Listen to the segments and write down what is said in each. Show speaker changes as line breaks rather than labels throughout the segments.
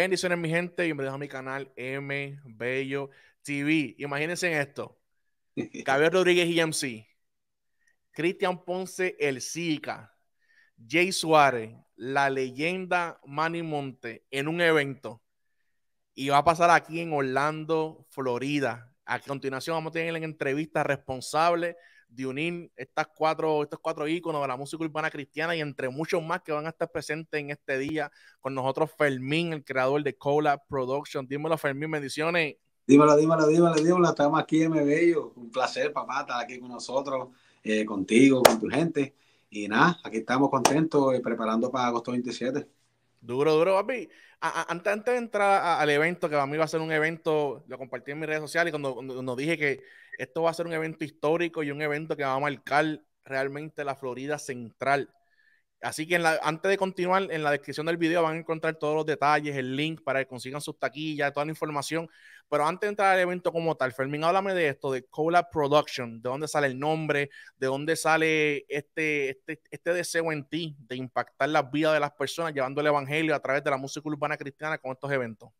Bendiciones, mi gente. Bienvenidos a mi canal M Bello TV. Imagínense en esto: Javier Rodríguez MC Cristian Ponce El Sica, Jay Suárez, la leyenda Manny Monte en un evento. Y va a pasar aquí en Orlando, Florida. A continuación, vamos a tener la entrevista responsable de unir estas cuatro, estos cuatro íconos de la música urbana cristiana y entre muchos más que van a estar presentes en este día con nosotros Fermín, el creador de Cola Production. Dímelo Fermín, bendiciones.
Dímelo, dímelo, dímelo, dímelo. Estamos aquí en Bello.
Un placer, papá, estar aquí con nosotros,
eh, contigo, con tu gente. Y nada, aquí estamos contentos eh, preparando para agosto
27. Duro, duro, papi. antes, de entrar al evento, que para mí va a ser un evento, lo compartí en mis redes sociales y cuando, cuando, dije que esto va a ser un evento histórico y un evento que va a marcar realmente la Florida Central. Así que antes de continuar, en la descripción del video van a encontrar todos los detalles, el link para que consigan sus taquillas, toda la información. Pero antes de entrar al evento como tal, Fermín, háblame de esto, de Cola Production, de dónde sale el nombre, de dónde sale este, este, este deseo en ti de impactar la vida de las personas llevando el evangelio a través de la música urbana cristiana con estos eventos.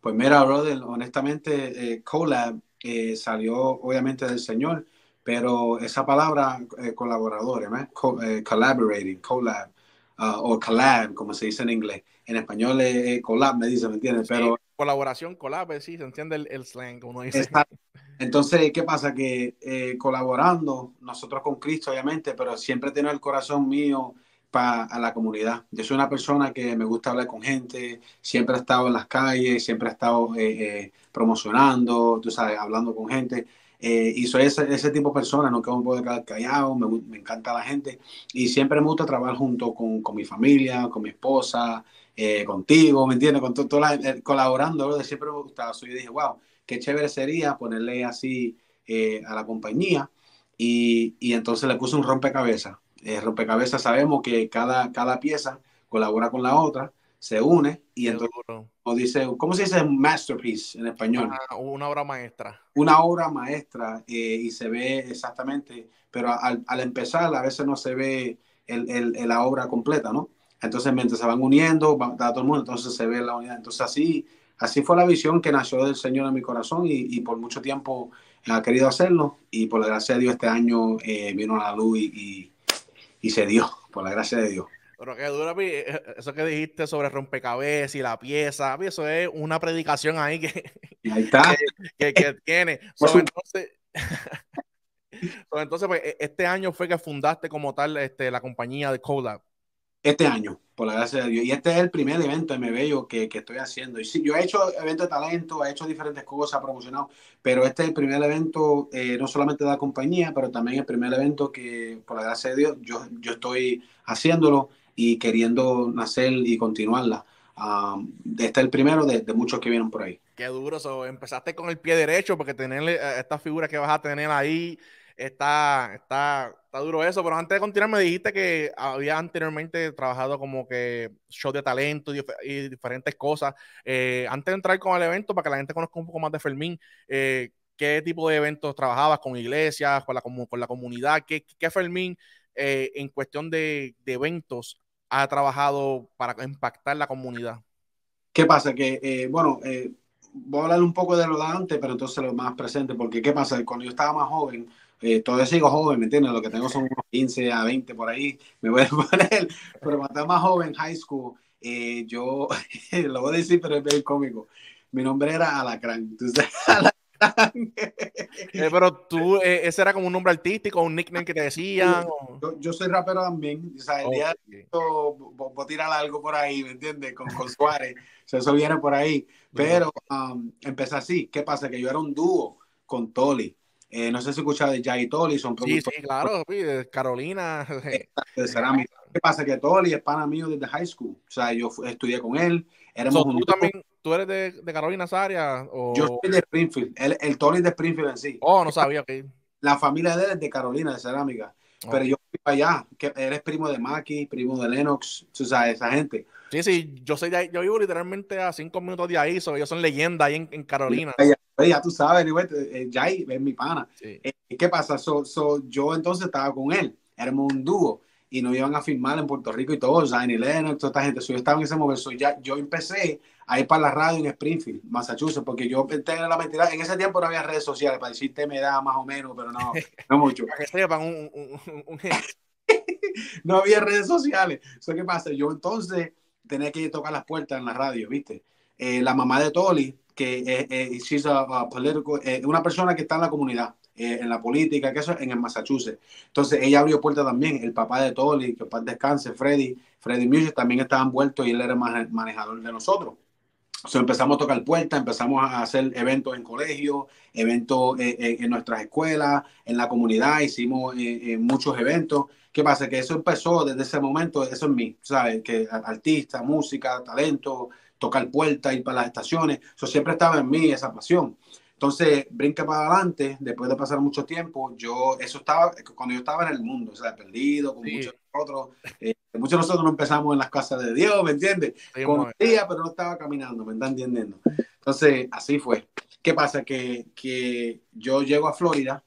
Pues mira, brother, honestamente, eh, Cola Colab eh, salió obviamente del Señor pero esa palabra eh, colaboradores, ¿eh? eh, collaborating, collab, ah, o collab, como se dice en inglés. En español es collab, me dice, ¿me entiendes? Pero,
colaboración, collab, sí, se entiende el, slang,
entonces, ¿qué pasa? Que
colaborando,
nosotros con Cristo, obviamente, pero siempre tener el corazón mío para la comunidad. Yo soy una persona que me gusta hablar con gente, siempre he estado en las calles, siempre he estado promocionando, tú sabes, hablando con gente eh, y soy ese, tipo de persona, no que me puedo quedar callado, me, encanta la gente y siempre me gusta trabajar junto con, mi familia, con mi esposa, eh, contigo, ¿me entiendes? Con eh, colaborando, siempre me gustaba Yo dije, wow, qué chévere sería ponerle así a la compañía y, entonces le puse un rompecabezas. rompecabezas sabemos que cada, cada pieza colabora con la otra se une y entonces, o dice, ¿cómo se dice masterpiece en español?
Una, obra maestra.
Una obra maestra eh, y se ve exactamente, pero al, empezar a veces no se ve el, la obra completa, ¿no? Entonces, mientras se van uniendo, va, todo el mundo, entonces se ve la unidad. Entonces, así, así fue la visión que nació del Señor en mi corazón y, por mucho tiempo ha querido hacerlo y por la gracia de Dios este año eh, vino a la luz y se dio, por la gracia de Dios.
Pero qué dura, eh, eh, eso que dijiste sobre rompecabezas y la pieza, eso es una predicación ahí que, ahí está. que, tiene. entonces, entonces pues, e, este año fue que fundaste como tal este, la compañía de Colab.
Este año, por la gracia de Dios. Y este es el primer evento de Mebello que, que estoy haciendo. yo he hecho eventos de talento, he hecho diferentes cosas, he promocionado, pero este es el primer evento, eh, no solamente de la compañía, pero también el primer evento que, por la gracia de Dios, yo, yo estoy haciéndolo y queriendo nacer y continuarla. Ah, este es el primero de, muchos que vienen por ahí.
Qué duro, empezaste con el pie derecho porque tener eh, esta figura que vas a tener ahí está, está, duro eso. Pero antes de continuar, me dijiste que había anteriormente trabajado como que show de talento y, diferentes cosas. Eh, antes de entrar con el evento, para que la gente conozca un poco más de Fermín, eh, ¿qué tipo de eventos trabajabas con iglesias, con la, con la comunidad? ¿Qué, qué Fermín en cuestión de, de eventos ha trabajado para impactar la comunidad?
¿Qué pasa? Que, eh, bueno, eh, voy a hablar un poco de lo de antes, pero entonces lo más presente, porque ¿qué pasa? Cuando yo estaba más joven, eh, todavía sigo joven, ¿me entiendes? Lo que tengo son 15 a 20 por ahí, me voy a poner, pero cuando estaba más joven, high school, yo lo voy a decir, pero es bien cómico. Mi nombre era Alacrán,
entonces Alacrán. Eh, pero tú, eh, ese era como un nombre artístico, un nickname que te decían.
Yo, soy rapero también. O voy a tirar algo por ahí, ¿me entiendes? Con, con Suárez. eso viene por ahí. Pero um, empecé así. ¿Qué pasa? Que yo era un dúo con Toli. Eh, no sé si escuchaba de Jay y Toli, son Sí, sí, claro,
de Carolina. De ¿Qué pasa? Que Toli es pana mío desde high
school. O sea, yo estudié con él so, ¿Tú también
tú eres de, de Carolina Saria? O...
Yo soy de Springfield. El, el Tony es de Springfield en sí.
Oh, no sabía que.
La familia de él es de Carolina, de Cerámica. Pero yo
fui para allá, que eres primo de Maki, primo de Lennox, tú sabes, esa gente. Sí, sí, yo soy yo vivo literalmente a cinco minutos de ahí, so, ellos son leyendas ahí en, en Carolina. Ya, pues, ya, tú sabes, ya eh, es mi pana. Eh, ¿Qué pasa? yo
entonces estaba con él, éramos un dúo y no iban a firmar en Puerto Rico y todo, Zayn Lennox, toda esta gente. yo estaba en ese momento. ya, yo empecé a ir para la radio en Springfield, Massachusetts, porque yo tenía este la mentira. En ese tiempo no había redes sociales para decirte me da más o menos, pero no, no mucho. no había redes sociales. So, ¿Qué pasa? Yo entonces tenía que ir a tocar las puertas en la radio, ¿viste? Eh, la mamá de Tolly, que es eh, una persona que está en la comunidad. Eh, en la política, que eso en el Massachusetts. Entonces ella abrió puertas también, el papá de Tolly, que papá descanse, Freddy, Freddy Music también estaba envuelto y él era el manejador de nosotros. O empezamos a tocar puertas, empezamos a hacer eventos en colegios, eventos eh, eh, en nuestras escuelas, en la comunidad, hicimos muchos eventos. ¿Qué pasa? Que eso empezó desde ese momento, eso es mí, ¿sabes? Que artista, música, talento, tocar puertas, ir para las estaciones, eso siempre estaba en mí esa pasión. Entonces, brinca para adelante, después de pasar mucho tiempo, yo, eso estaba, cuando yo estaba en el mundo, o sea, perdido, con muchos otros, muchos de nosotros eh, no empezamos en las casas de Dios, ¿me entiendes? Sí, Conocía, pero no estaba caminando, ¿me están entendiendo? Entonces, así fue. ¿Qué pasa? Que, que yo llego a Florida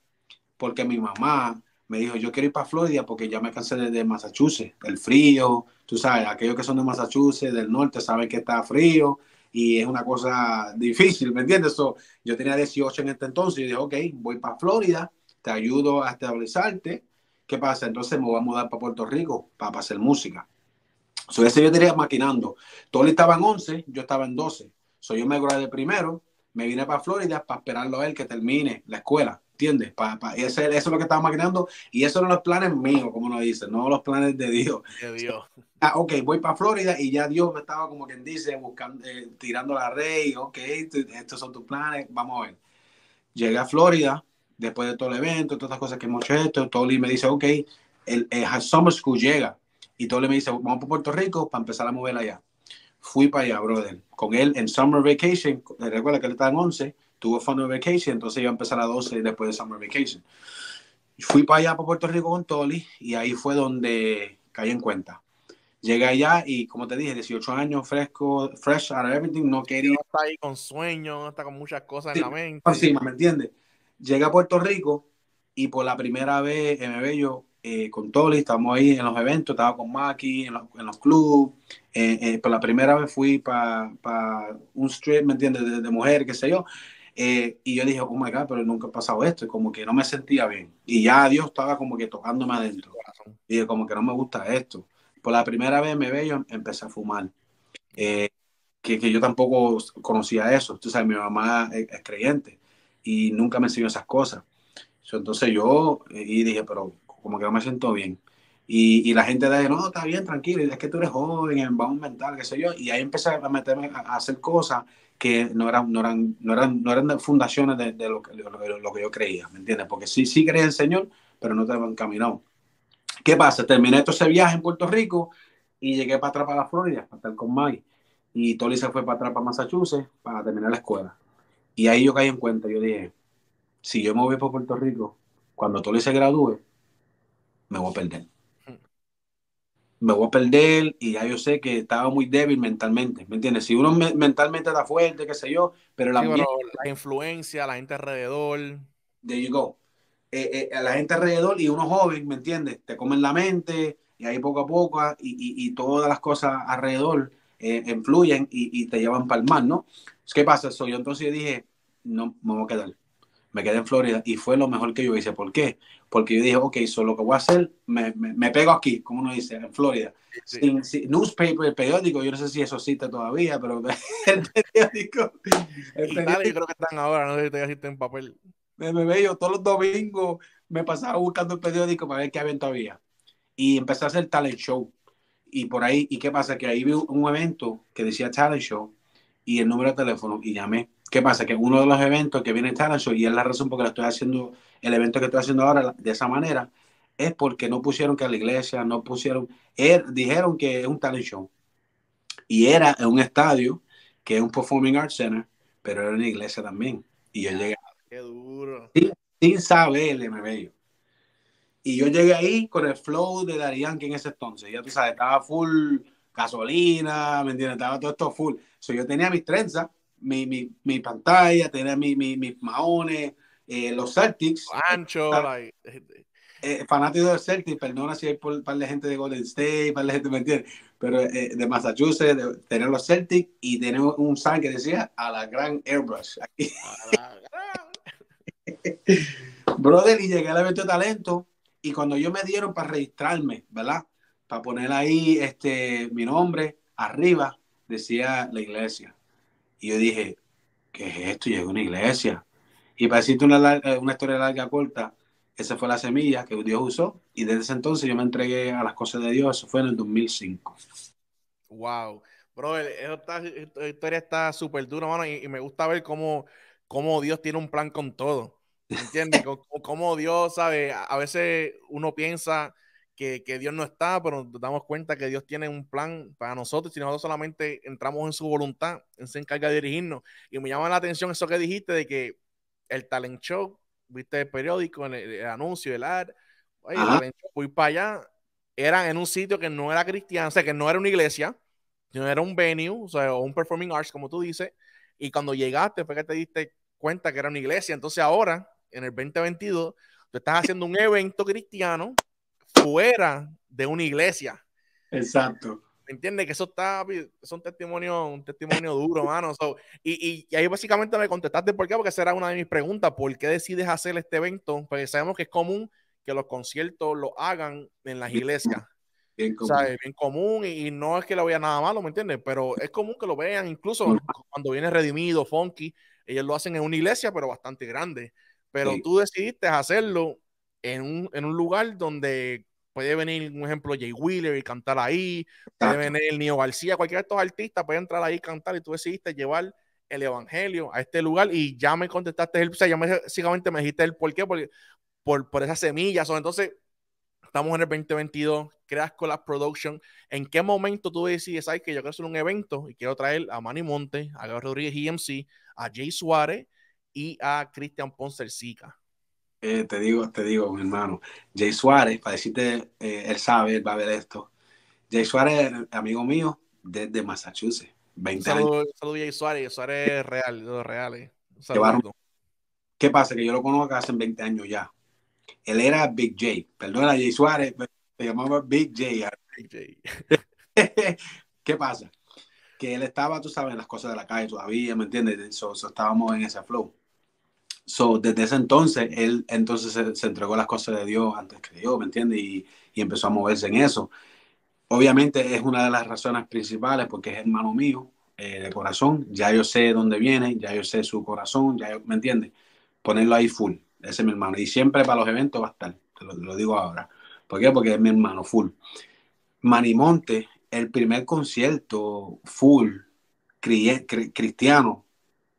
porque mi mamá me dijo, yo quiero ir para Florida porque ya me cansé de, de Massachusetts, el frío, tú sabes, aquellos que son de Massachusetts, del norte, saben que está frío, y es una cosa difícil, ¿me entiendes? yo tenía 18 en este entonces y dije, ok, voy para Florida, te ayudo a estabilizarte. ¿Qué pasa? Entonces me voy a mudar para Puerto Rico para, hacer música. So, ese yo tenía maquinando. Tony estaba en 11, yo estaba en 12. Soy yo me de primero, me vine para Florida para esperarlo a él que termine la escuela. ¿Entiendes? eso, es lo que estaba maquinando y eso no los planes míos, como nos dice no los planes de Dios.
De Dios.
Ah, ok, voy para Florida y ya Dios me estaba como quien dice, buscando, eh, tirando la red. ok, estos son tus planes, vamos a ver. Llegué a Florida, después de todo el evento, todas las cosas que hemos hecho, Tolly me dice, ok, el, el, Summer School llega y Tolly me dice, vamos por Puerto Rico para empezar a mover allá. Fui para allá, brother, con él en Summer Vacation, recuerda que él estaba en 11 tuvo de Vacation, entonces iba a empezar a 12 después de Summer Vacation. Fui para allá, para Puerto Rico con Tolly, y ahí fue donde caí en cuenta. Llegué allá y, como te dije, 18 años, fresco, fresh out of everything, no quería... No está ahí con
sueños, no está con muchas cosas en la mente. Pues
sí, ¿me entiendes? Llegué a Puerto Rico y por la primera vez me veo eh, con Toli, estamos ahí en los eventos, estaba con Maki, en, en los clubs eh, eh, por la primera vez fui para un strip, ¿me entiendes? de mujer, qué sé yo. Eh, y yo dije, oh my God, pero nunca ha pasado esto. Y como que no me sentía bien. Y ya Dios estaba como que tocándome adentro. Y dije, como que no me gusta esto. Por la primera vez me veo, empecé a fumar. Eh, que, que, yo tampoco conocía eso. Tú sabes, mi mamá es, creyente y nunca me enseñó esas cosas. Entonces yo eh, y dije, pero como que no me siento bien. Y, y la gente dice, no, está bien, tranquilo, es que tú eres joven, vamos a mental qué sé yo. Y ahí empecé a meterme a, hacer cosas que no eran, no eran, no eran, no eran fundaciones de, lo que, lo, que yo creía, ¿me entiendes? Porque sí, sí creía en el Señor, pero no te encaminado. caminado. ¿Qué pasa? Terminé todo ese viaje en Puerto Rico y llegué para atrás para la Florida, para estar con Mike. Y Tolly se fue para atrás para Massachusetts para terminar la escuela. Y ahí yo caí en cuenta, yo dije, si yo me voy para Puerto Rico, cuando Tolly se gradúe, me voy a perder me voy a perder y ya yo sé que estaba muy débil mentalmente, ¿me entiendes? Si uno mentalmente está fuerte, qué sé yo, pero la, la
influencia, la gente alrededor. There you go. Eh, eh, la gente alrededor y uno
joven, ¿me entiendes? Te comen la mente y ahí poco a poco ah, y, todas las cosas alrededor eh, influyen y, te llevan para el mar, ¿no? ¿Qué pasa? eso yo entonces dije, no, me voy a quedar me quedé en Florida y fue lo mejor que yo hice. ¿Por qué? Porque yo dije, ok, solo lo que voy a hacer, me, me, pego aquí, como uno dice, en Florida. Sin, newspaper, el periódico, yo no sé si eso existe todavía, pero el periódico. El periódico. creo que están ahora, no sé si todavía existen en papel. Me, me yo todos los domingos me pasaba buscando el periódico para ver qué evento había. Y empecé a hacer talent show. Y por ahí, ¿y qué pasa? Que ahí vi un evento que decía talent show y el número de teléfono y llamé ¿Qué pasa? Que uno de los eventos que viene Talent Show, y es la razón por la que estoy haciendo, el evento que estoy haciendo ahora de esa manera, es porque no pusieron que a la iglesia, no pusieron, er, dijeron que es un talent show. Y era en un estadio, que es un Performing Arts Center, pero era una iglesia también. Y yo llegué.
Qué duro.
Sin, saberle, me veo. Y yo llegué ahí con el flow de Darian que en ese entonces, ya tú sabes, estaba full gasolina, ¿me entiendes? Estaba todo esto full. So, yo tenía mis trenzas mi, mi, mi pantalla, tenía mi, mis maones, eh, los Celtics. Eh, Ancho, eh, fanático de Celtics, perdona si hay por, par de gente de Golden State, gente, Pero de Massachusetts, tener los Celtics y tener un sign que decía a la gran airbrush. Brother, y llegué al evento de talento y cuando yo me dieron para registrarme, ¿verdad? Para poner ahí este, mi nombre, arriba decía la iglesia. Y yo dije, ¿qué es esto? a una iglesia. Y para decirte una, eh, una historia larga, corta, esa fue la semilla que Dios usó. Y desde ese entonces yo me entregué a las cosas de Dios. Eso fue en el 2005.
Wow. Bro, esta historia está súper dura, mano. Y, y, me gusta ver cómo, cómo Dios tiene un plan con todo. ¿Entiendes? cómo Dios, sabe, a veces uno piensa que, Dios no está, pero nos damos cuenta que Dios tiene un plan para nosotros. Si nosotros solamente entramos en su voluntad, Él se encarga de dirigirnos. Y me llama la atención eso que dijiste de que el talent show, viste el periódico, el, el anuncio, el ad, oye, el talent show, para allá, era en un sitio que no era cristiano, o sea, que no era una iglesia, sino era un venue, o sea, un performing arts, como tú dices, y cuando llegaste fue que te diste cuenta que era una iglesia. Entonces ahora, en el 2022, tú estás haciendo un evento cristiano fuera de una iglesia. Exacto. ¿Me entiendes? Que eso está, es un testimonio, un testimonio duro, mano. y, y, ahí básicamente me contestaste por qué, porque esa era una de mis preguntas, ¿por qué decides hacer este evento? Porque sabemos que es común que los conciertos lo hagan en las iglesias. En común. O sea, bien común y, no es que lo vea nada malo, ¿me entiendes? Pero es común que lo vean, incluso cuando viene Redimido, Funky, ellos lo hacen en una iglesia, pero bastante grande. Pero tú decidiste hacerlo en un, en un lugar donde Puede venir, un ejemplo, Jay Wheeler y cantar ahí. Puede venir el Nio García. cualquier de estos artistas puede entrar ahí y cantar. Y tú decidiste llevar el evangelio a este lugar y ya me contestaste, el, o sea, ya me, básicamente me dijiste el por qué, por, por, por esas semillas. entonces, estamos en el 2022, creas la Production. ¿En qué momento tú decides, sabes que yo quiero hacer un evento y quiero traer a Manny Monte, a Gabriel Rodríguez EMC, a Jay Suárez y a Cristian Ponce Sica?
Eh, te digo, te digo, mi hermano. Jay Suárez, para decirte, eh, él sabe, él va a ver esto. Jay Suárez, amigo mío, desde Massachusetts. 20 Jay
Suárez. Jay Suárez es real, de real. reales.
¿Qué pasa? Que yo lo conozco hace 20 años ya. Él era Big J. Perdona, Jay Suárez, pero se llamaba Big Jay. ¿Qué pasa? Que él estaba, tú sabes, en las cosas de la calle todavía, ¿me entiendes? estábamos en ese flow. So, desde ese entonces, él entonces se, entregó las cosas de Dios antes que yo, ¿me entiendes? Y, y, empezó a moverse en eso. Obviamente es una de las razones principales porque es hermano mío eh, de corazón. Ya yo sé dónde viene, ya yo sé su corazón, ya ¿me entiendes? Ponerlo ahí full. Ese es mi hermano. Y siempre para los eventos va a estar, te lo, te lo digo ahora. ¿Por qué? Porque es mi hermano full. Manimonte, el primer concierto full cristiano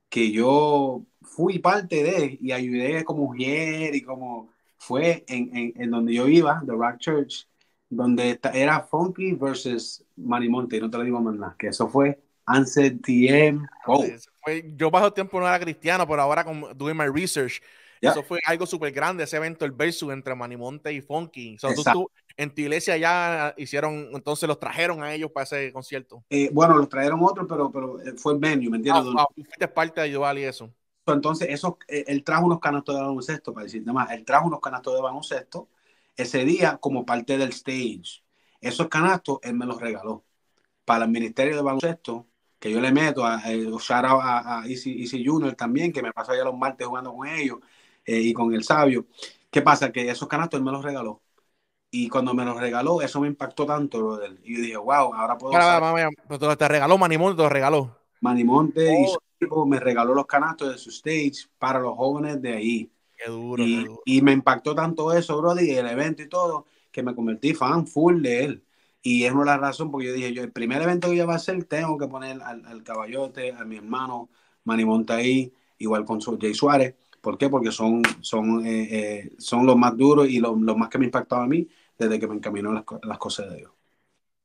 que yo fui parte de y ayudé como mujer y como fue en, en, en, donde yo iba, The Rock Church, donde era Funky versus manny Monte, no te lo digo más nada, que eso fue Answer TM.
Oh. Yo bajo tiempo no era cristiano, pero ahora con doing my research, eso fue algo súper grande, ese evento, el versus entre Manimonte y Funky. en tu iglesia ya hicieron, entonces los trajeron a ellos para ese concierto.
Eh, bueno, los trajeron otros, pero, pero eh, fue el venue, ¿me entiendes? Ah,
fuiste parte de yoval y eso
entonces, eso, eh, él trajo unos canastos de baloncesto, para decir más, él trajo unos canastos de baloncesto ese día como parte del stage. Esos canastos él me los regaló para el Ministerio de Baloncesto, que yo le meto a, eh, a, a, Easy, Easy Junior también, que me pasó ya los martes jugando con ellos eh, y con el sabio. ¿Qué pasa? Que esos canastos él me los regaló. Y cuando me los regaló, eso me impactó tanto, Y yo dije, wow, ahora
puedo. te regaló, Manimón, te regaló.
Manimonte y oh. su equipo me regaló los canastos de su stage para los jóvenes de ahí. Qué duro, y, me impactó tanto eso, Brody, el evento y todo, que me convertí fan full de él. Y es una razón porque yo dije, yo el primer evento que yo voy a hacer, tengo que poner al, al caballote, a mi hermano, Manimonte ahí, igual con su Jay Suárez. ¿Por qué? Porque son, son, eh, eh, son los más duros y los, más que me impactado a mí desde que me encaminó las, cosas de Dios.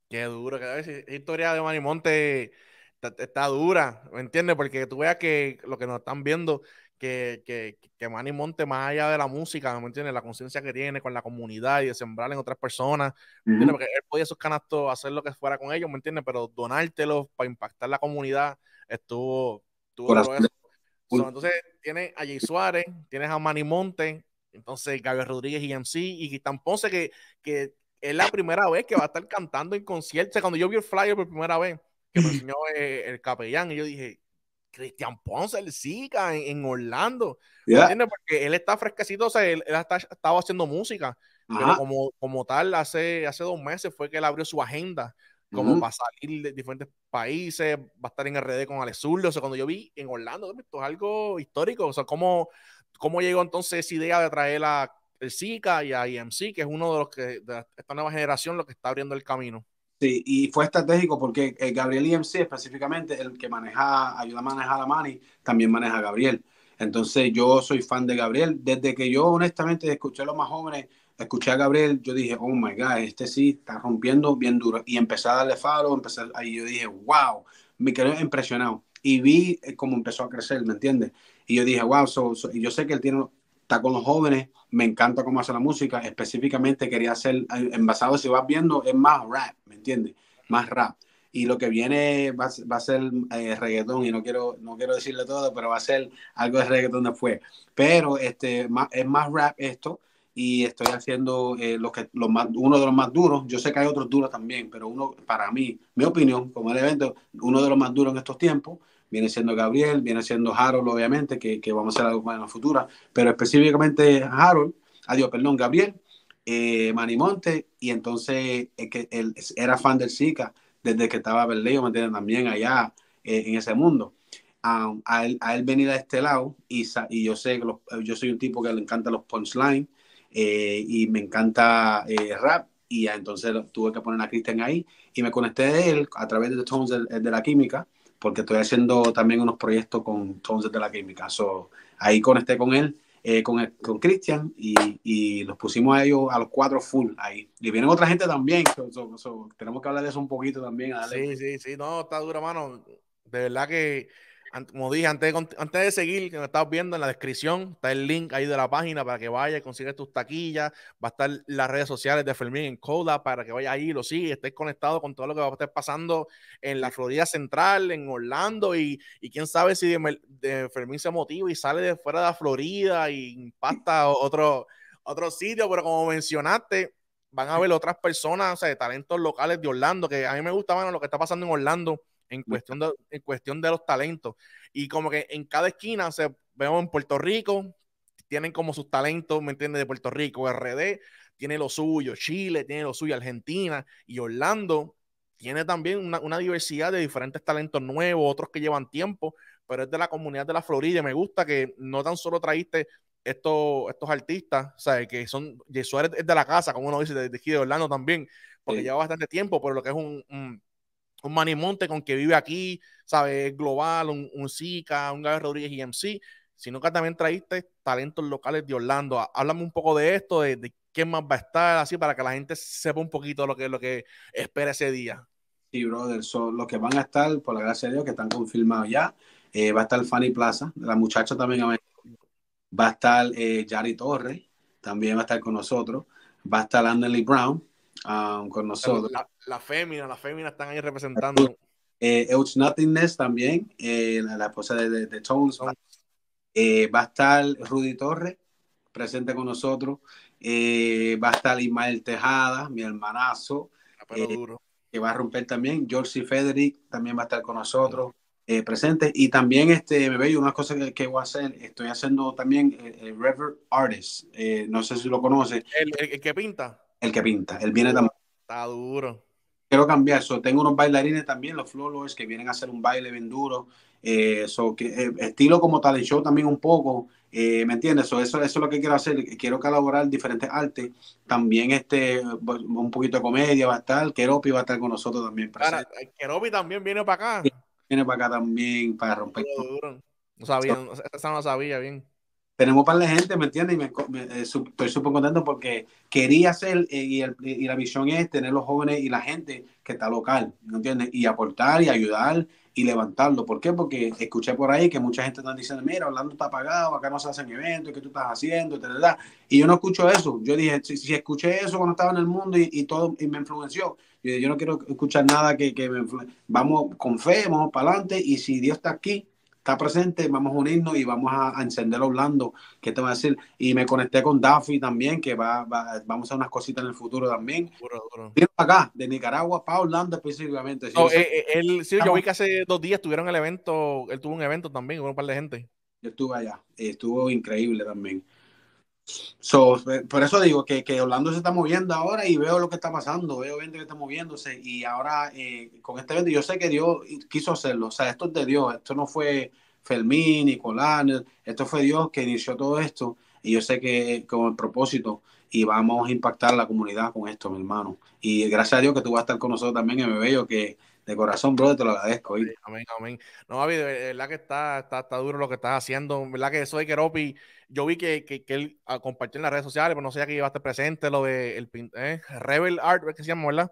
Qué duro, cada vez historia de Mani Monte está, dura, ¿me entiendes? Porque tú veas que lo que nos están viendo, que, que, que Manny Monte, más allá de la música, ¿me entiendes? La conciencia que tiene con la comunidad y de sembrar en otras personas, ¿me entiendes? Porque él podía esos canastos hacer lo que fuera con ellos, ¿me entiendes? Pero donártelos para impactar la comunidad estuvo. estuvo eso. entonces, tienes a Jay Suárez, tienes a Manny Monte, entonces Gabriel Rodríguez y MC y tampoco Ponce, que, que es la primera vez que va a estar cantando en concierto. Cuando yo vi el flyer por primera vez, que me enseñó eh, el capellán. Y yo dije, Cristian Ponce, el Zika en, Orlando. ¿Entiendes? Porque él está fresquecito, o sea, él, estaba haciendo música. Pero como, como tal, hace, hace dos meses fue que él abrió su agenda, como va salir de diferentes países, va a estar en RD con Alex O sea, cuando yo vi en Orlando, esto es algo histórico. O sea, ¿cómo, cómo llegó entonces esa idea de traer a el Zika y a IMC, que es uno de los que, de esta nueva generación, lo que está abriendo el camino?
y fue estratégico porque eh, Gabriel IMC específicamente, el que maneja, ayuda a manejar a Manny, también maneja a Gabriel. Entonces yo soy fan de Gabriel. Desde que yo honestamente escuché a los más jóvenes, escuché a Gabriel, yo dije, oh my God, este sí está rompiendo bien duro. Y empecé a darle faro, empecé, ahí yo dije, wow, me quedé impresionado. Y vi eh, cómo empezó a crecer, ¿me entiendes? Y yo dije, wow, yo sé que él tiene está con los jóvenes, me encanta cómo hace la música, específicamente quería hacer, en basado si vas viendo, es más rap, ¿me entiendes? Más rap. Y lo que viene va, a ser eh, reggaetón, y no quiero, no quiero decirle todo, pero va a ser algo de reggaetón después. Pero este, es más rap esto, y estoy haciendo eh, lo que, uno de los más duros. Yo sé que hay otros duros también, pero uno, para mí, mi opinión, como el evento, uno de los más duros en estos tiempos viene siendo Gabriel, viene siendo Harold, obviamente, que, que vamos a hacer algo más en la futura, pero específicamente Harold, adiós, perdón, Gabriel, eh, Monte, y entonces que él era fan del Zika desde que estaba Berleo, ¿me También allá eh, en ese mundo. Ah, a, él, a, él, venir a este lado, y, y yo sé que yo soy un tipo que le encanta los punchlines, eh, y me encanta eh, rap, y entonces tuve que poner a Christian ahí, y me conecté de él a través de Tones de la Química, porque estoy haciendo también unos proyectos con Tones de la Química. ahí conecté con él, eh, con Cristian, y, y, los pusimos a ellos a los cuatro full ahí. Y vienen otra gente también,
tenemos que hablar de eso un poquito también. Sí, sí, sí, no, está dura, mano. De verdad que como dije, antes de, antes de seguir, que me estás viendo en la descripción, está el link ahí de la página para que vayas y consigas tus taquillas. Va a estar las redes sociales de Fermín en Coda para que vayas ahí y lo sigas, estés conectado con todo lo que va a estar pasando en la Florida Central, en Orlando. Y, quién sabe si de, Fermín se motiva y sale de fuera de Florida y impacta otro, otro sitio. Pero como mencionaste, van a haber otras personas, o sea, de talentos locales de Orlando, que a mí me gusta, lo que está pasando en Orlando en cuestión de, en cuestión de los talentos. Y como que en cada esquina, se sea, vemos en Puerto Rico, tienen como sus talentos, ¿me entiendes? De Puerto Rico, RD tiene lo suyo, Chile tiene lo suyo, Argentina y Orlando tiene también una, diversidad de diferentes talentos nuevos, otros que llevan tiempo, pero es de la comunidad de la Florida. me gusta que no tan solo traíste estos, estos artistas, ¿sabes? Que son, Jesuárez es de la casa, como uno dice, de, de Orlando también, porque lleva bastante tiempo, pero lo que es un un Manny Monte con que vive aquí, ¿sabes? Global, un, un Zika, un Gabriel Rodríguez y MC, sino que también traíste talentos locales de Orlando. Háblame un poco de esto, de, qué más va a estar, así para que la gente sepa un poquito lo que, lo que espera ese día.
Sí, brother, son los que van a estar, por la gracia de Dios, que están confirmados ya. Eh, va a estar Fanny Plaza, la muchacha también va a estar eh, Yari Torres, también va a estar con nosotros, va a estar Anthony Brown, Ah, con nosotros.
La, la, fémina, están ahí representando.
Eh, Nothingness también, eh, la esposa de, de, ah. eh, va a estar Rudy Torres, presente con nosotros. Eh, va a estar Ismael Tejada, mi hermanazo. Ah, que va a romper también. George Federic también va a estar con nosotros. presente. Y también, este, me veo una cosa que, voy a hacer, estoy haciendo también el, Artist, no sé si lo conoces.
que pinta?
el que pinta. Él viene también.
Está duro.
Quiero cambiar eso. Tengo unos bailarines también, los flowers, que vienen a hacer un baile bien duro. Eh, eh, estilo como tal el show también un poco. Eh, ¿Me entiendes? eso, es lo que quiero hacer. Quiero colaborar diferentes artes. También este pues, un poquito de comedia va a estar. Keropi va a estar con nosotros también. para
Keropi también viene para
acá. Viene para acá también para romper.
No sabía, esa no sabía bien
tenemos para par gente, ¿me entiendes? Y me, eh, estoy súper contento porque quería hacer, eh, y, la visión es tener los jóvenes y la gente que está local, ¿me entiendes? Y aportar y ayudar y levantarlo. ¿Por qué? Porque escuché por ahí que mucha gente está diciendo, mira, Orlando está apagado, acá no se hacen eventos, ¿qué tú estás haciendo? Y yo no escucho eso. Yo dije, si, escuché eso cuando estaba en el mundo y, todo, y me influenció, yo, no quiero escuchar nada que, me Vamos con fe, vamos para adelante, y si Dios está aquí, está presente, vamos a unirnos y vamos a, encender Orlando, que te va a decir, y me conecté con Daffy también, que va, vamos a hacer unas cositas en el futuro también. Vino acá, de Nicaragua para Orlando específicamente. Eh, eh, yo vi que
hace dos días tuvieron el evento, él tuvo un evento también con un par de gente. Yo estuve allá,
estuvo increíble también. So, eh, por eso digo que, que, Orlando se está moviendo ahora y veo lo que está pasando, veo gente que está moviéndose y ahora eh, con este evento yo sé que Dios quiso hacerlo, o sea, esto es de Dios, esto no fue Fermín, Nicolás, esto fue Dios que inició todo esto y yo sé que con el propósito y vamos a impactar la comunidad con esto, mi hermano. Y gracias a Dios que tú vas a estar con nosotros también, en veo que de corazón, brother, te lo agradezco.
Amén, amén. No, David, de verdad que está, está, duro lo que estás haciendo. verdad que eso de Keropi, yo vi que, que, él ah, compartió en las redes sociales, pero no sé que iba a estar presente lo de el, ¿eh? Rebel Art, que se llama, ¿verdad?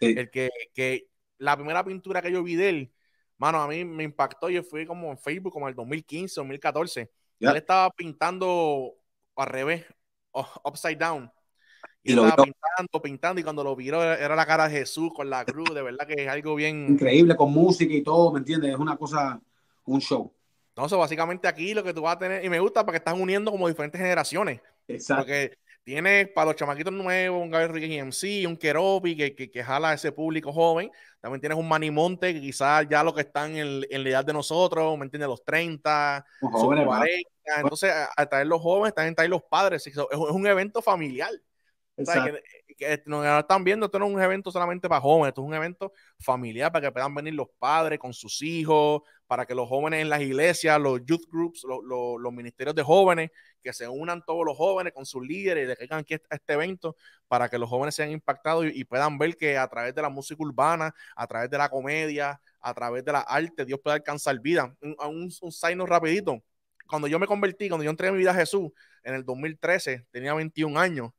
El que, la primera pintura que yo vi de él, mano, a mí me impactó. Yo fui como en Facebook, como en el 2015, 2014. ya Él estaba pintando al revés, upside down. Y, lo estaba pintando, pintando, y cuando lo viro era la cara de Jesús con la cruz, de verdad que es algo bien... Increíble, con música y todo, ¿me entiendes? Es una cosa, un show. Entonces, básicamente aquí lo que tú vas a tener, y me gusta porque estás uniendo como diferentes generaciones. Exacto. Porque tienes para los chamaquitos nuevos, un Gabriel Rodríguez MC, un Keropi que, que, que, jala a ese público joven. También tienes un Manimonte que quizás ya lo que están en, en, la edad de nosotros, ¿me entiendes? Los 30, los jóvenes, Entonces, a, traer los jóvenes, también ahí los padres. Es, es un evento familiar que, este, nos están viendo, esto no es un evento solamente para jóvenes, esto es un evento familiar para que puedan venir los padres con sus hijos, para que los jóvenes en las iglesias, los youth groups, los, ministerios de jóvenes, que se unan todos los jóvenes con sus líderes y le aquí a este, este evento para que los jóvenes sean impactados y, puedan ver que a través de la música urbana, a través de la comedia, a través de la arte, Dios puede alcanzar vida. Un, un signo rapidito. Cuando yo me convertí, cuando yo entré en mi vida a Jesús en el 2013, tenía 21 años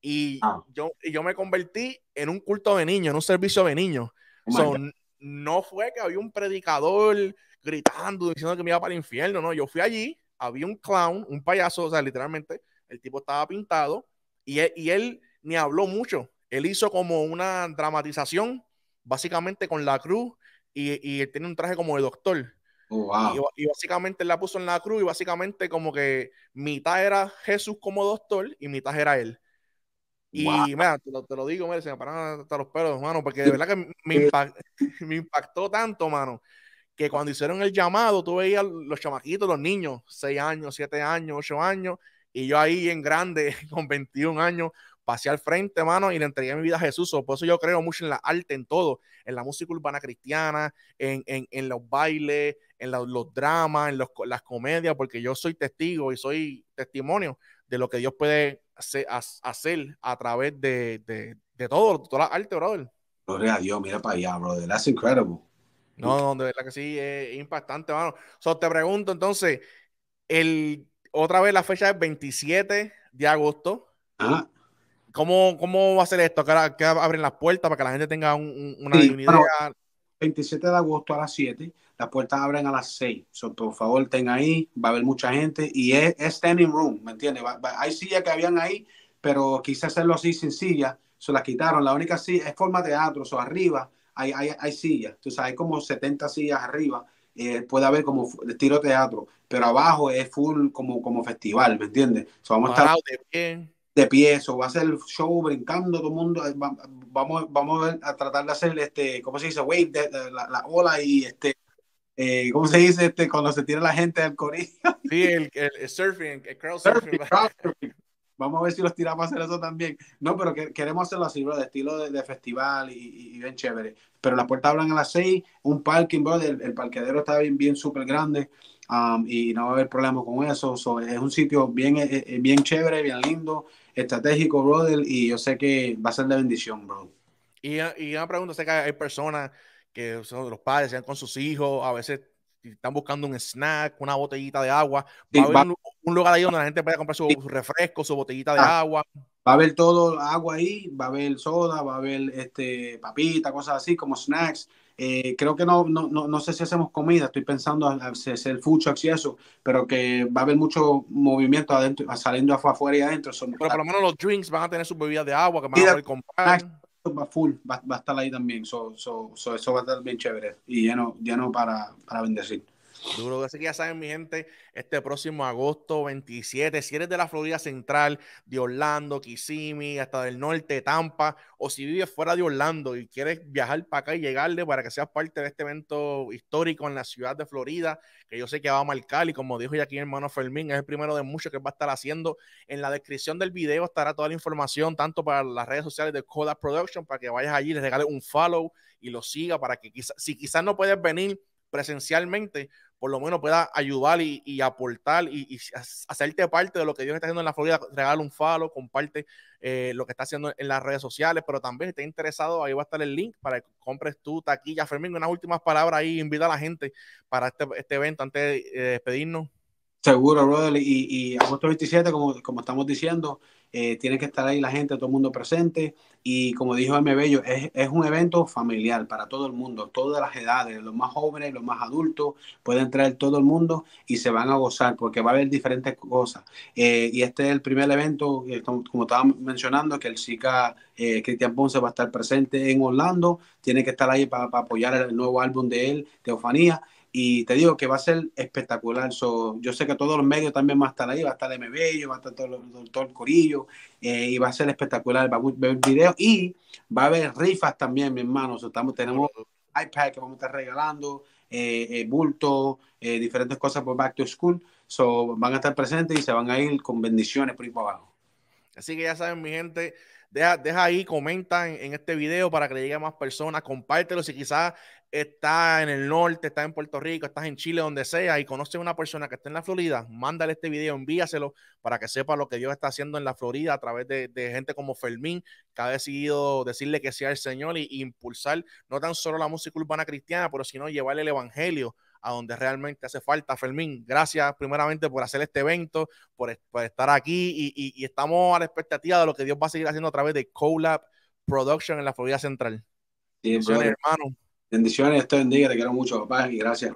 y, ah. yo, y yo me convertí en un culto de niños, en un servicio de niños. Oh son no fue que había un predicador gritando, diciendo que me iba para el infierno, no. Yo fui allí, había un clown, un payaso, o sea, literalmente, el tipo estaba pintado y él, ni habló mucho. Él hizo como una dramatización, básicamente con la cruz, y, y él tiene un traje como de doctor. Oh, y, y, básicamente él la puso en la cruz y básicamente como que mitad era Jesús como doctor y mitad era él. Y mira, te lo, te lo, digo, mira, se me pararon hasta los pelos, hermano, porque de verdad que me, impactó tanto, mano, que cuando hicieron el llamado, tú veías los chamaquitos, los niños, seis años, siete años, ocho años, y yo ahí en grande, con 21 años, pasé al frente, mano, y le entregué mi vida a Jesús. Por eso yo creo mucho en la arte, en todo, en la música urbana cristiana, en, en, en los bailes, en los dramas, en los, las comedias, porque yo soy testigo y soy testimonio de lo que Dios puede hacer a través de, de, de todo, toda la arte, brother.
Gloria a Dios, mira para allá, brother. That's incredible.
No, de verdad que sí, es impactante, hermano, So, te pregunto entonces, el, otra vez la fecha es 27 de agosto. Ah. ¿Cómo, ¿Cómo va a ser esto? ¿Qué abren las puertas para que la gente tenga una dignidad? 27 de
agosto a las 7. Las puertas abren a las 6. por favor, ten ahí. Va a haber mucha gente. Y es, standing room, ¿me entiendes? hay sillas que habían ahí, pero quise hacerlo así sin sillas. Se las quitaron. La única silla es forma de teatro. So, arriba hay, hay, hay sillas. Entonces, hay como 70 sillas arriba. Eh, puede haber como estilo teatro, pero abajo es full como, como festival, ¿me entiendes? vamos a estar... Bien de pies o va a ser show brincando todo el mundo. Eh, vamos, vamos a, tratar de hacer, este, ¿cómo se dice? Wave, de, la, la, ola y este, eh, ¿cómo se dice? Este, cuando se tira la gente del corillo. Sí,
el, surfing, el cross surfing.
Vamos a ver si los tiramos a hacer eso también. No, pero que, queremos hacerlo así, bro, de estilo de, festival y, bien chévere. Pero las puertas abran a las 6, un parking, el, el parqueadero está bien, bien súper grande um, y no va a haber problema con eso. es un sitio bien, eh, eh, bien chévere, bien lindo estratégico, brother, y yo sé que va a ser de bendición, bro.
Y, y una pregunta, sé que hay personas que son los padres sean con sus hijos, a veces están buscando un snack, una botellita de agua. Va a haber un, lugar ahí donde la gente pueda comprar su, refresco, su botellita de ah. agua.
Va a haber todo
agua ahí,
va a haber soda, va a haber este, papita, cosas así como snacks. Eh, creo que no, no, no, no, sé si hacemos comida, estoy pensando hacer fucho y eso, pero que va a haber mucho movimiento adentro, saliendo afuera y adentro. pero por lo menos
los drinks van a tener sus bebidas de agua que van a ah, Va full, a estar ahí también, so, so, eso va a estar bien chévere y lleno, lleno para, para bendecir. Duro, así que ya saben, mi gente, este próximo agosto 27, si eres de la Florida Central, de Orlando, Kissimmee, hasta del norte, Tampa, o si vives fuera de Orlando y quieres viajar para acá y llegarle para que seas parte de este evento histórico en la ciudad de Florida, que yo sé que va a marcar, y como dijo ya aquí hermano Fermín, es el primero de muchos que va a estar haciendo. En la descripción del video estará toda la información, tanto para las redes sociales de Coda Production, para que vayas allí, les regales un follow y lo siga, para que quizás, si quizás no puedes venir presencialmente, por lo menos pueda ayudar y, aportar y, hacerte parte de lo que Dios está haciendo en la Florida, regala un falo, comparte eh, lo que está haciendo en las redes sociales, pero también si interesado, ahí va a estar el link para que compres tu taquilla. Fermín, unas últimas palabras ahí, invita a la gente para este, este evento antes de eh, despedirnos.
Seguro, brother. Y, y agosto 27, como, estamos diciendo, eh, tiene que estar ahí la gente, todo el mundo presente. Y como dijo M. Bello, es, un evento familiar para todo el mundo, todas las edades, los más jóvenes, los más adultos, puede entrar todo el mundo y se van a gozar porque va a haber diferentes cosas. Eh, y este es el primer evento, eh, como estaba mencionando, que el SICA Cristian Ponce va a estar presente en Orlando, tiene que estar ahí para, para apoyar el nuevo álbum de él, Teofanía. Y te digo que va a ser espectacular. So, yo sé que todos los medios también van a estar ahí, va a estar MB, va a estar todo, el el corillo, eh, y va a ser espectacular. Va a ver videos y va a haber rifas también, mi hermano. estamos, tenemos iPad que vamos a estar
regalando,
eh, eh bulto, eh, diferentes cosas por Back to School. So, van a estar presentes y se van a ir con bendiciones por ahí para abajo.
Así que ya saben, mi gente, deja, ahí, comenta en, este video para que le llegue a más personas, compártelo si quizás está en el norte, está en Puerto Rico, estás en Chile, donde sea, y conoce a una persona que está en la Florida, mándale este video, envíaselo para que sepa lo que Dios está haciendo en la Florida a través de, gente como Fermín, que ha decidido decirle que sea el Señor y, y impulsar no tan solo la música urbana cristiana, pero sino llevarle el Evangelio a donde realmente hace falta. Fermín, gracias primeramente por hacer este evento, por, estar aquí y, estamos a la expectativa de lo que Dios va a seguir haciendo a través de Colab Production en la Florida Central. Bendiciones, hermano. Bendiciones, te bendiga, te quiero mucho, papá, y gracias.